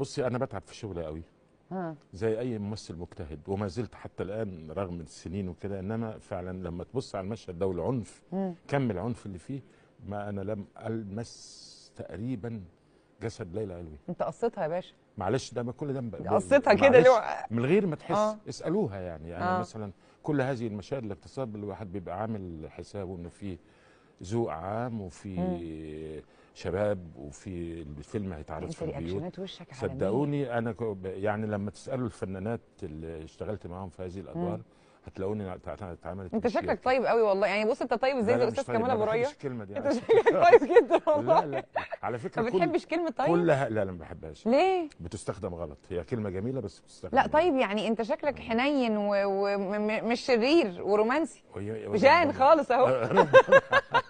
بصي انا بتعب في شغلي قوي زي اي ممثل مجتهد وما زلت حتى الان رغم السنين وكده انما فعلا لما تبص على المشهد ده والعنف كم العنف اللي فيه ما انا لم المس تقريبا جسد ليلى علوي انت قصيتها يا باشا معلش ده ما كل ده قصيتها كده ليه من غير ما تحس آه. اسالوها يعني انا آه. مثلا كل هذه المشاهد الاغتصاب الواحد بيبقى عامل حسابه انه في ذوق عام وفي شباب وفي الفيلم هيتعرض في البيوت صدقوني انا يعني لما تسالوا الفنانات اللي اشتغلت معاهم في هذه الادوار هتلاقوني اتعملت انت شكلك طيب قوي والله يعني بص انت طيب ازاي زي الاستاذ طيب. كمال ابو ريه الكلمه دي انت شكلك طيب جدا والله لا لا على فكره ما بتحبش كلمه طيب كلها لا لا ما بحبهاش ليه بتستخدم غلط هي كلمه جميله بس بتستخدم لا طيب غلط. يعني انت شكلك آه. حنين ومش شرير ورومانسي جان خالص اهو